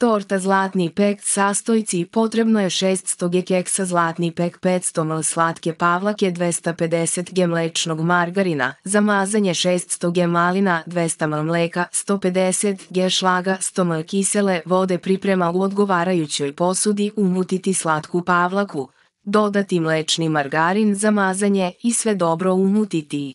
Torta zlatni pek sastojci potrebno je 600 g keksa zlatni pek 500 ml slatke pavlake 250 g mlečnog margarina, zamazanje 600 g malina 200 ml mleka 150 g šlaga 100 ml kisele vode priprema u odgovarajućoj posudi umutiti slatku pavlaku, dodati mlečni margarin za mazanje i sve dobro umutiti.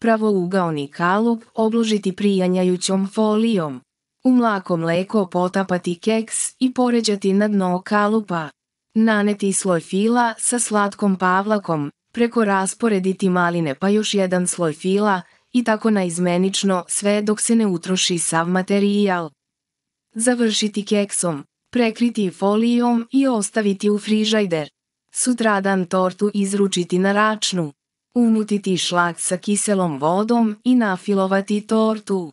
Pravougaoni kalup obložiti prijanjajućom folijom. U mlako mleko potapati keks i poređati na dno kalupa. Naneti sloj fila sa slatkom pavlakom, preko rasporediti maline pa još jedan sloj fila i tako naizmenično sve dok se ne utroši sav materijal. Završiti keksom, prekriti folijom i ostaviti u frižajder. Sutradan tortu izručiti na račnu. Umutiti šlak sa kiselom vodom i nafilovati tortu.